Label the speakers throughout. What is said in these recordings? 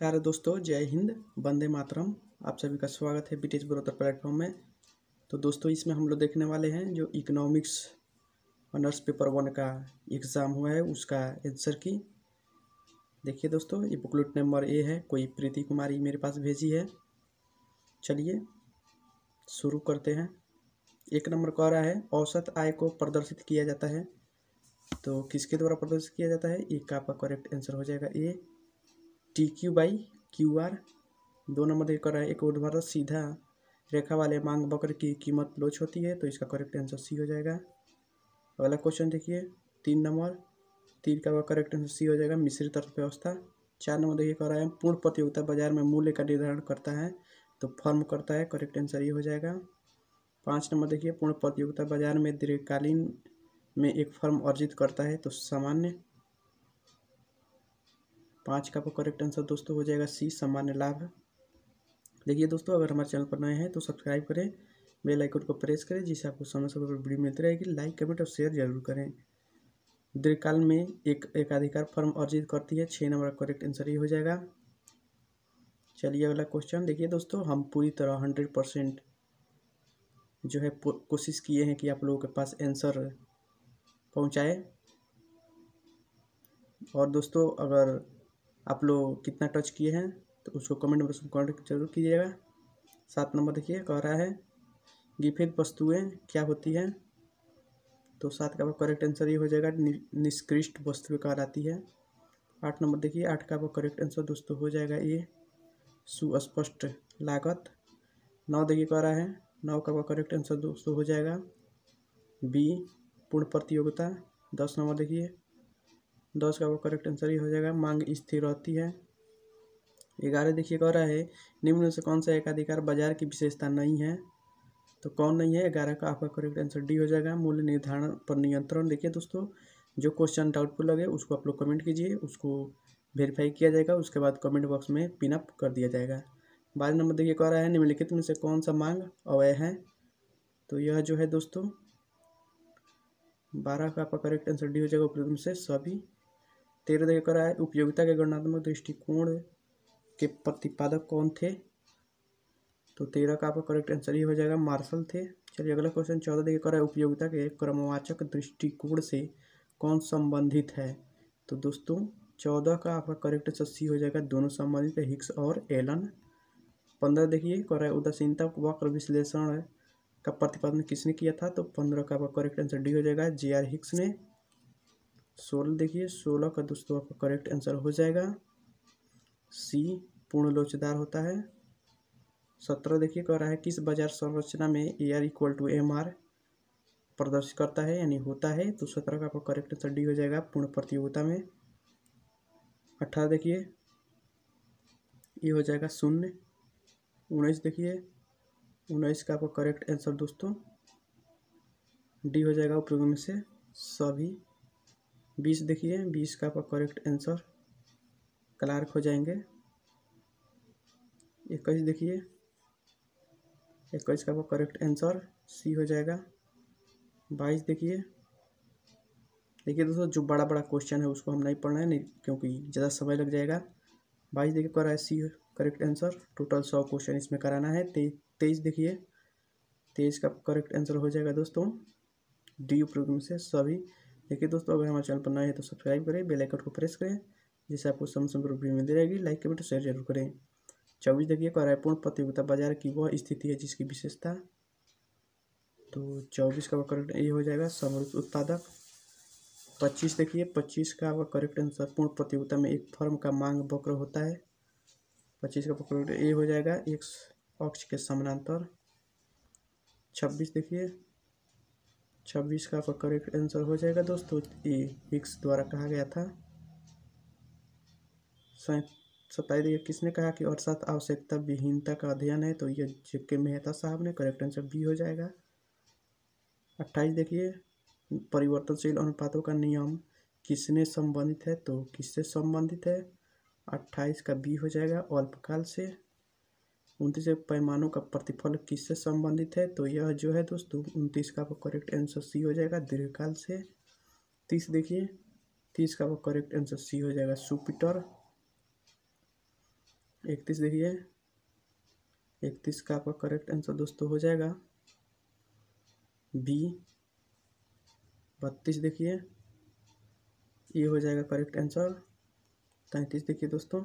Speaker 1: प्यारे दोस्तों जय हिंद वंदे मातरम आप सभी का स्वागत है बीटेज बड़ोदर प्लेटफॉर्म में तो दोस्तों इसमें हम लोग देखने वाले हैं जो इकोनॉमिक्स ऑनर्स पेपर वन का एग्ज़ाम हुआ है उसका आंसर की देखिए दोस्तों ये बुकलेट नंबर ए है कोई प्रीति कुमारी मेरे पास भेजी है चलिए शुरू करते हैं एक नंबर कह रहा है औसत आय को प्रदर्शित किया जाता है तो किसके द्वारा प्रदर्शित किया जाता है एक आपका करेक्ट आंसर हो जाएगा A T Q by Q R दो नंबर देखिए कर रहा है एक ऊर्ध्वाधर सीधा रेखा वाले मांग बकर की कीमत लोच होती है तो इसका करेक्ट आंसर सी हो जाएगा अगला क्वेश्चन देखिए तीन नंबर तीन का करेक्ट आंसर सी हो जाएगा मिश्रित अर्थव्यवस्था चार नंबर देखिए कर रहा है पूर्ण प्रतियोगिता बाजार में मूल्य का निर्धारण करता है तो फर्म करता है करेक्ट आंसर ये हो जाएगा पाँच नंबर देखिए पूर्ण प्रतियोगिता बाजार में दीर्घकालीन में एक फर्म अर्जित करता है तो सामान्य पाँच का आपका करेक्ट आंसर दोस्तों हो जाएगा सी सामान्य लाभ देखिए दोस्तों अगर हमारे चैनल पर नए हैं तो सब्सक्राइब करें बेल आइकन को प्रेस करें जिससे आपको समय समय पर वीडियो मिलती रहेगी लाइक कमेंट और शेयर जरूर करें दीर्घकाल में एक एकाधिकार फर्म अर्जित करती है छः नंबर का करेक्ट आंसर ही हो जाएगा चलिए अगला क्वेश्चन देखिए दोस्तों हम पूरी तरह हंड्रेड परसेंट जो है कोशिश किए हैं कि आप लोगों के पास आंसर पहुंचाए और दोस्तों अगर आप लोग कितना टच किए हैं तो उसको कमेंट में कॉन्टेक्ट जरूर कीजिएगा सात नंबर देखिए कह रहा है गिफेद वस्तुएँ क्या होती हैं तो सात का वो करेक्ट आंसर ये हो जाएगा नि, निष्कृष्ट वस्तुएं कहलाती है आठ नंबर देखिए आठ का वो करेक्ट आंसर दोस्तों हो जाएगा ये सुस्पष्ट लागत नौ देखिए कह रहा है नौ का वो करेक्ट आंसर दोस्तों हो जाएगा बी पूर्ण प्रतियोगिता दस नंबर देखिए दस का करेक्ट आंसर ये हो जाएगा मांग स्थिर रहती है ग्यारह देखिए कह रहा है निम्न से कौन सा एकाधिकार बाजार की विशेषता नहीं है तो कौन नहीं है ग्यारह का आपका करेक्ट आंसर डी हो जाएगा मूल्य निर्धारण पर नियंत्रण देखिए दोस्तों जो क्वेश्चन डाउटफुल लगे उसको आप लोग कमेंट कीजिए उसको वेरीफाई किया जाएगा उसके बाद कमेंट बॉक्स में पिनअप कर दिया जाएगा बारह नंबर देखिए कह रहा है निम्नलिखित में से कौन सा मांग अवय है तो यह जो है दोस्तों बारह का आपका करेक्ट आंसर डी हो जाएगा उपलब्ध से सभी तेरह देखिए करा है उपयोगिता के गणनात्मक दृष्टिकोण के प्रतिपादक कौन थे तो तेरह का आपका करेक्ट आंसर ही हो जाएगा मार्शल थे चलिए अगला क्वेश्चन चौदह देखिए कर है उपयोगिता के क्रमवाचक दृष्टिकोण से कौन संबंधित है तो दोस्तों चौदह का आपका करेक्ट आंसर सी हो जाएगा दोनों संबंधित हिक्स और एलन पंद्रह देखिए कह उदासीनता वक्र विश्लेषण का प्रतिपादन किसने किया था तो पंद्रह का आपका करेक्ट आंसर डी हो जाएगा जे आर हिक्स ने सोलह देखिए सोलह का दोस्तों आपका करेक्ट आंसर हो जाएगा सी पूर्ण लोचदार होता है सत्रह देखिए कह रहा है किस बाजार संरचना में A R equal to M R प्रदर्शित करता है यानी होता है तो सत्रह का आपका करेक्ट आंसर डी हो जाएगा पूर्ण प्रतियोगिता में अठारह देखिए ये e हो जाएगा शून्य उन्नीस देखिए उन्नीस का आपका करेक्ट आंसर दोस्तों डी हो जाएगा उपयोग में से सभी बीस देखिए बीस का आपका करेक्ट आंसर क्लार्क हो जाएंगे इक्कीस देखिए इक्कीस का आपका करेक्ट आंसर सी हो जाएगा बाईस देखिए देखिए दोस्तों जो बड़ा बड़ा क्वेश्चन है उसको हम नहीं पढ़ना है नहीं क्योंकि ज़्यादा समय लग जाएगा बाईस देखिए करा है सी करेक्ट आंसर टोटल सौ क्वेश्चन इसमें कराना है ते, तेईस देखिए तेईस का करेक्ट आंसर हो जाएगा दोस्तों डी यू प्रोग्राम से सभी देखिए दोस्तों अगर हमारे चैनल पर नए हैं तो सब्सक्राइब करें बेल आइकन को प्रेस करें जिससे आपको समय समय पर वीडियो मिलती रहेगी लाइक कमेंट शेयर जरूर करें चौबीस देखिए करायपूर्ण प्रतियोगिता बाजार की वह स्थिति है जिसकी विशेषता तो चौबीस का करेक्ट ये हो जाएगा समृद्ध उत्पादक पच्चीस देखिए पच्चीस का आपका करेक्ट आंसर पूर्ण प्रतियोगिता में एक फर्म का मांग वक्र होता है पच्चीस का करेक्ट ये हो जाएगा एक अक्ष के समानांतर छब्बीस देखिए छब्बीस का आपका करेक्ट आंसर हो जाएगा दोस्तों ये हिक्स द्वारा कहा गया था सत्ताईस देखिए किसने कहा कि अर्थात आवश्यकता विहीनता का अध्ययन है तो ये जेके मेहता साहब ने करेक्ट आंसर बी हो जाएगा अट्ठाईस देखिए परिवर्तनशील अनुपातों का नियम किसने संबंधित है तो किससे संबंधित है अट्ठाईस का बी हो जाएगा अल्पकाल से उनतीस पैमानों का प्रतिफल किससे संबंधित है तो यह जो है दोस्तों उनतीस का करेक्ट आंसर सी हो जाएगा दीर्घकाल से तीस देखिए तीस का करेक्ट आंसर सी हो जाएगा सुपिटर इकतीस देखिए इकतीस का आपका करेक्ट आंसर दोस्तों हो जाएगा बी बत्तीस देखिए ये हो जाएगा करेक्ट आंसर तैंतीस देखिए दोस्तों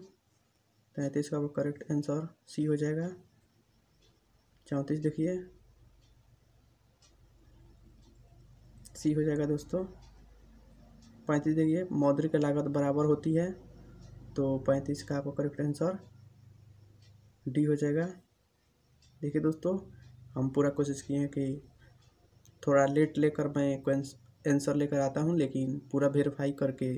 Speaker 1: पैंतीस का करेक्ट आंसर सी हो जाएगा चौंतीस देखिए सी हो जाएगा दोस्तों पैंतीस देखिए मौद्रिक लागत बराबर होती है तो पैंतीस का आपका करेक्ट आंसर डी हो जाएगा देखिए दोस्तों हम पूरा कोशिश किए हैं कि थोड़ा लेट लेकर मैं आंसर लेकर आता हूँ लेकिन पूरा वेरीफाई करके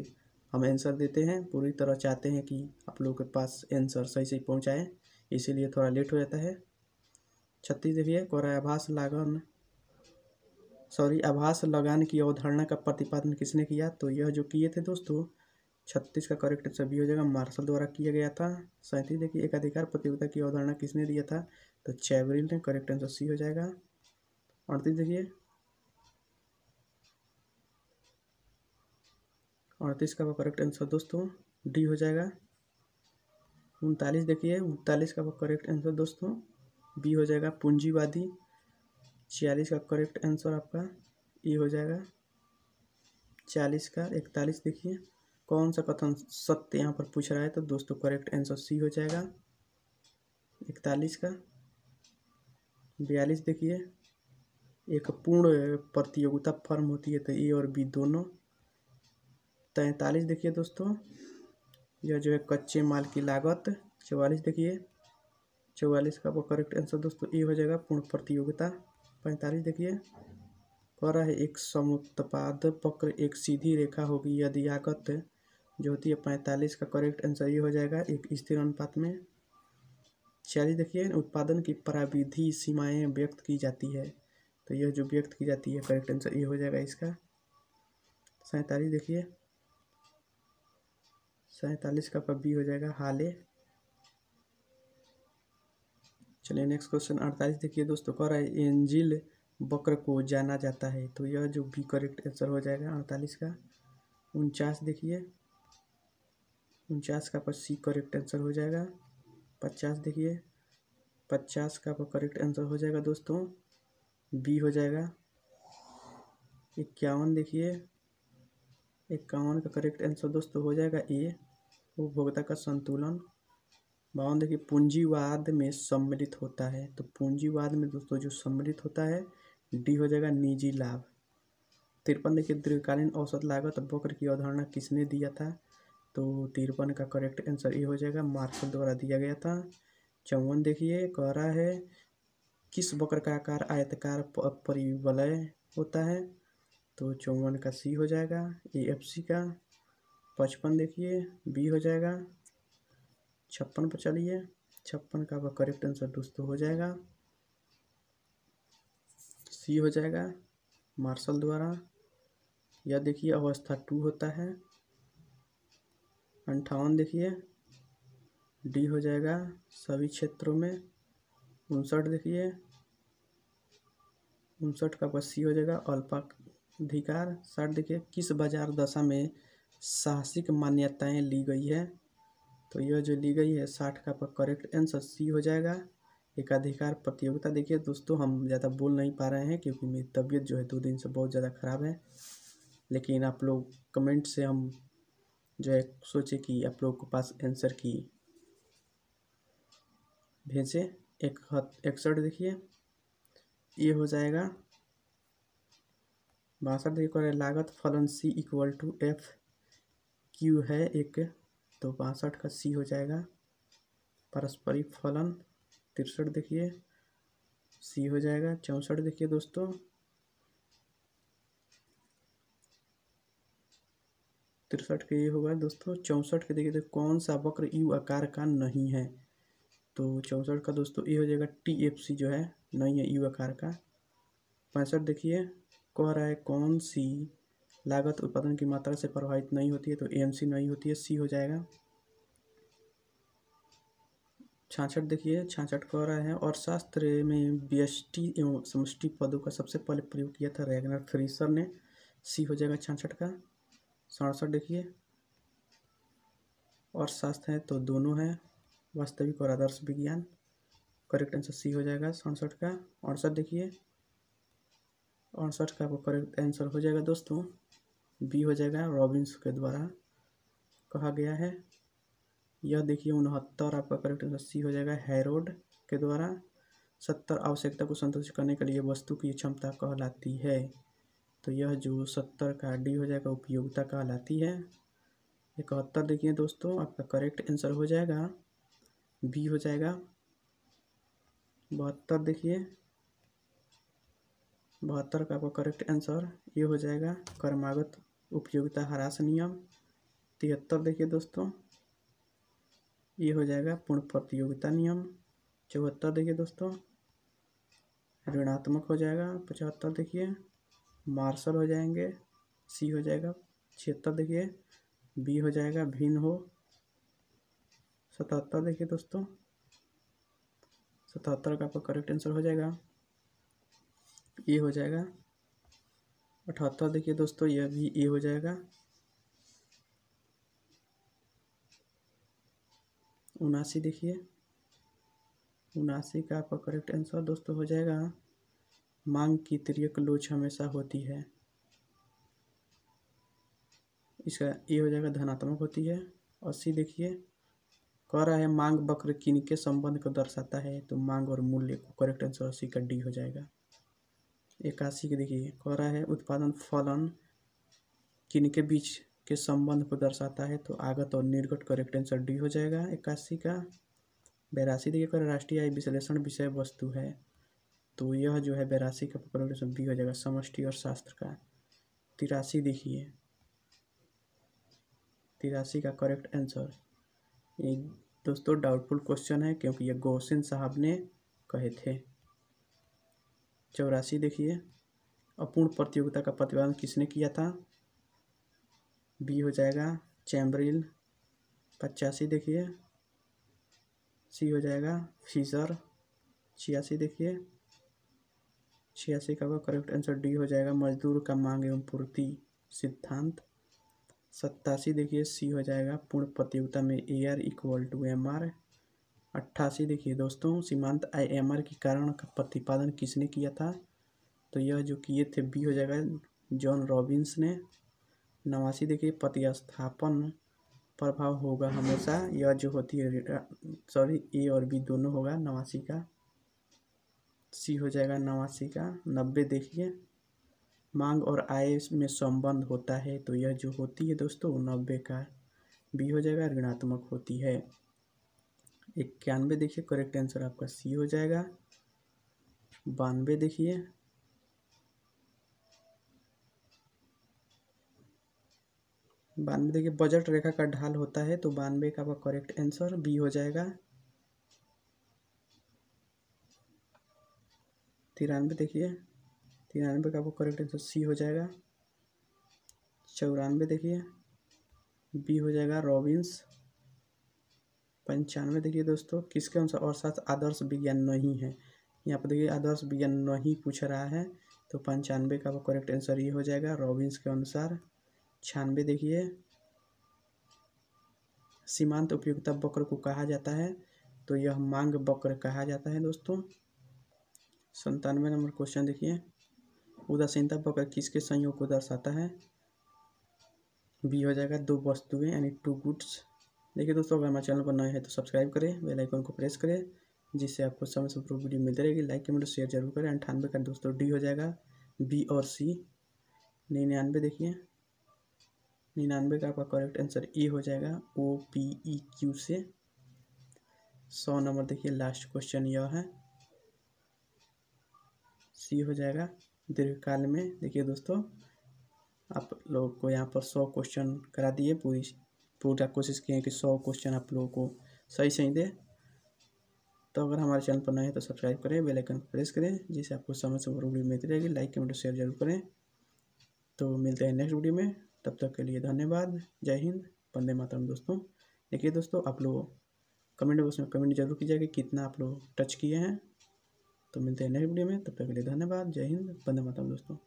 Speaker 1: हम आंसर देते हैं पूरी तरह चाहते हैं कि आप लोगों के पास आंसर सही से पहुँचाएँ इसीलिए थोड़ा लेट हो जाता है छत्तीस देखिए कोरा आभास लागन सॉरी आभास लगान की अवधारणा का प्रतिपादन किसने किया तो यह जो किए थे दोस्तों छत्तीस का करेक्ट आंसर भी हो जाएगा मार्शल द्वारा किया गया था सैंतीस देखिए एकाधिकार प्रतियोगिता की अवधारणा किसने दिया था तो चैवरिल ने करेक्ट आंसर सी हो जाएगा अड़तीस देखिए अड़तीस तो का इसका करेक्ट आंसर दोस्तों डी हो जाएगा उनतालीस देखिए उनतालीस का करेक्ट आंसर दोस्तों बी हो जाएगा पूंजीवादी छियालीस का करेक्ट आंसर आपका ई e हो जाएगा चालीस का इकतालीस देखिए कौन सा कथन सत्य यहाँ पर पूछ रहा है तो दोस्तों करेक्ट आंसर सी हो जाएगा इकतालीस का बयालीस देखिए एक पूर्ण प्रतियोगिता फर्म होती है तो ए और बी दोनों तैंतालीस देखिए दोस्तों यह जो है कच्चे माल की लागत चौवालीस देखिए चौवालीस का आपका करेक्ट आंसर दोस्तों ये हो जाएगा पूर्ण प्रतियोगिता पैंतालीस देखिए कह रहा है एक समुत्पाद पक्र एक सीधी रेखा होगी यदि आगत जो होती है पैंतालीस का करेक्ट आंसर ये हो जाएगा एक स्थिर अनुपात में छियालीस देखिए उत्पादन की प्राविधि सीमाएं व्यक्त की जाती है तो यह जो व्यक्त की जाती है करेक्ट आंसर ये हो जाएगा इसका सैंतालीस देखिए सैंतालीस का पब्बी बी हो जाएगा हाले चलिए नेक्स्ट क्वेश्चन अड़तालीस देखिए दोस्तों कह रहा है एंजिल वक्र को जाना जाता है तो यह जो बी करेक्ट आंसर हो जाएगा अड़तालीस का उनचास देखिए उनचास का पर सी करेक्ट आंसर हो जाएगा पचास देखिए पचास का पर करेक्ट आंसर हो जाएगा दोस्तों बी हो जाएगा इक्यावन देखिए इक्यावन का करेक्ट आंसर दोस्तों हो जाएगा ए उपभोक्ता का संतुलन बावन देखिए पूंजीवाद में सम्मिलित होता है तो पूंजीवाद में दोस्तों जो सम्मिलित होता है डी हो जाएगा निजी लाभ तिरपन देखिए दीर्घकालीन औसत लागत वक्र की अवधारणा किसने दिया था तो तिरपन का करेक्ट आंसर ये हो जाएगा मार्शल द्वारा दिया गया था चौवन देखिए कह रहा है किस वक्र का आकार आयतकार परिवलय होता है तो चौवन का सी हो जाएगा ए एफ सी का पचपन देखिए बी हो जाएगा छप्पन पर चलिए छप्पन का आपका करेक्ट आंसर दोस्तों हो जाएगा सी हो जाएगा मार्शल द्वारा या देखिए अवस्था टू होता है अंठावन देखिए डी हो जाएगा सभी क्षेत्रों में उनसठ देखिए उनसठ का बस सी हो जाएगा अल्पा धिकार शब्द के किस बाजार दशा में साहसिक मान्यताएं ली गई है तो यह जो ली गई है साठ का करेक्ट आंसर सी हो जाएगा एकाधिकार प्रतियोगिता देखिए दोस्तों हम ज़्यादा बोल नहीं पा रहे हैं क्योंकि मेरी तबीयत जो है दो दिन से बहुत ज़्यादा ख़राब है लेकिन आप लोग कमेंट से हम जो है सोचे कि आप लोग के पास आंसर की भेजें एक इकसठ देखिए ये हो जाएगा भाषा देखिए कह लागत फलन C equal to F Q है एक तो बासठ का सी हो जाएगा पारस्परिक फलन तिरसठ देखिए सी हो जाएगा चौंसठ देखिए दोस्तों तिरसठ के ये होगा दोस्तों चौंसठ के देखिए तो कौन सा वक्र यू आकार का नहीं है तो चौंसठ का दोस्तों ये हो जाएगा टी एफ सी जो है नहीं है यू आकार का पैंसठ देखिए कह रहा है कौन सी लागत उत्पादन की मात्रा से प्रभावित नहीं होती है तो एम सी नहीं होती है सी हो जाएगा छाछठ देखिए छाछठ कह रहा है और शास्त्र में व्यष्टि एवं समष्टि पदों का सबसे पहले प्रयोग किया था रैगनर फ्रीसर ने सी हो जाएगा छाछठ का सड़सठ देखिए और शास्त्र है तो दोनों है वास्तविक और आदर्श विज्ञान करेक्ट आंसर सी हो जाएगा सड़सठ का अड़सठ देखिए अड़सठ का आपका करेक्ट आंसर हो जाएगा दोस्तों बी हो जाएगा रॉबिन्स के द्वारा कहा गया है यह देखिए उनहत्तर आपका करेक्ट आंसर सी हो जाएगा हैरोड के द्वारा सत्तर आवश्यकता को संतुष्ट करने के लिए वस्तु की क्षमता कहलाती है तो यह जो सत्तर का डी हो जाएगा उपयोगिता कहलाती है इकहत्तर देखिए दोस्तों आपका करेक्ट आंसर हो जाएगा बी हो जाएगा बहत्तर देखिए बहत्तर का आपका करेक्ट आंसर ये हो जाएगा कर्मागत उपयोगिता ह्रास नियम तिहत्तर देखिए दोस्तों ये हो जाएगा पूर्ण प्रतियोगिता नियम चौहत्तर देखिए दोस्तों ऋणात्मक हो जाएगा पचहत्तर देखिए मार्शल हो जाएंगे सी हो जाएगा छिहत्तर देखिए बी हो जाएगा भिन्न हो सतहत्तर देखिए दोस्तों सतहत्तर का आपका करेक्ट आंसर हो जाएगा ए हो जाएगा अठहत्तर देखिए दोस्तों यह भी ए हो जाएगा उनासी देखिए उनासी का आपका करेक्ट आंसर दोस्तों हो जाएगा मांग की त्रियक लोच हमेशा होती है इसका ए हो जाएगा धनात्मक होती है अस्सी देखिए कह रहा है मांग वक्र किन के संबंध को दर्शाता है तो मांग और मूल्य को करेक्ट आंसर अस्सी का डी हो जाएगा इक्यासी के देखिए कह रहा है उत्पादन फलन किनके बीच के संबंध को दर्शाता है तो आगत और निर्गत करेक्ट आंसर डी हो जाएगा इक्यासी का बेरासी देखिए कर राष्ट्रीय आय विश्लेषण विषय वस्तु है तो यह जो है बेरासी का पकड़ बी हो जाएगा समष्टि और शास्त्र का तिरासी देखिए तिरासी का करेक्ट आंसर ये दोस्तों डाउटफुल क्वेश्चन है क्योंकि ये गौसिन साहब ने कहे थे चौरासी देखिए अपूर्ण प्रतियोगिता का प्रतिपादन किसने किया था बी हो जाएगा चैम्बरिल पचासी देखिए सी हो जाएगा फीजर छियासी देखिए छियासी का होगा करेक्ट आंसर डी हो जाएगा मजदूर का मांग एवं पूर्ति सिद्धांत सत्तासी देखिए सी हो जाएगा पूर्ण प्रतियोगिता में A R equal to M R अट्ठासी देखिए दोस्तों सीमांत आईएमआर के कारण का प्रतिपादन किसने किया था तो यह जो किए थे बी हो जाएगा जॉन रॉबिन्स ने नवासी देखिए प्रतिस्थापन प्रभाव होगा हमेशा यह जो होती है सॉरी ए और बी दोनों होगा नवासी का सी हो जाएगा नवासी का नब्बे देखिए मांग और आय में संबंध होता है तो यह जो होती है दोस्तों नब्बे का बी हो जाएगा ऋणात्मक होती है इक्यानवे देखिए करेक्ट आंसर आपका सी हो जाएगा बानवे देखिए बानवे देखिए बजट रेखा का ढाल होता है तो बानवे का आपका करेक्ट आंसर बी हो जाएगा तिरानवे देखिए तिरानवे का आपका करेक्ट आंसर सी हो जाएगा चौरानवे देखिए बी हो जाएगा रॉबिन्स पंचानवे देखिए दोस्तों किसके अनुसार और साथ आदर्श विज्ञान नहीं है यहाँ पर देखिए आदर्श विज्ञान नहीं पूछ रहा है तो पंचानवे का करेक्ट आंसर ये हो जाएगा रॉबिन्स के अनुसार छियानवे देखिए सीमांत उपयोगिता वक्र को कहा जाता है तो यह मांग वक्र कहा जाता है दोस्तों संतानवे नंबर क्वेश्चन देखिए उदासीनता वक्र किसके संयोग को दर्शाता है बी हो जाएगा दो वस्तुएं यानी टू गुड्स देखिए दोस्तों अगर हमारे चैनल पर नए हैं तो सब्सक्राइब करें बेल आइकन को प्रेस करें जिससे आपको समय से प्रूफ वीडियो मिलती रहेगी लाइक कमेंट और शेयर जरूर करें अंठानवे का दोस्तों डी हो जाएगा बी और सी निन्यानवे देखिए निन्यानवे का आपका करेक्ट आंसर ए हो जाएगा ओ पी ई क्यू से सौ नंबर देखिए लास्ट क्वेश्चन यह है सी हो जाएगा दीर्घकाल में देखिए दोस्तों आप लोगों को यहाँ पर सौ क्वेश्चन करा दिए पूरी तो पूरा कोशिश किए कि सौ क्वेश्चन आप लोगों को सही सही दे तो अगर हमारे चैनल पर नए हैं तो सब्सक्राइब करें बेल आइकन प्रेस करें जिससे आपको समय समय वीडियो मिलती रहेगी लाइक कमेंट और शेयर जरूर करें तो मिलते हैं नेक्स्ट वीडियो में तब तक के लिए धन्यवाद जय हिंद वंदे मातरम दोस्तों देखिए दोस्तों आप लोग कमेंट बॉक्स में कमेंट जरूर कीजिएगा कि कितना आप लोग टच किए हैं तो मिलते हैं नेक्स्ट वीडियो में तब तक के लिए धन्यवाद जय हिंद वंदे मातरम दोस्तों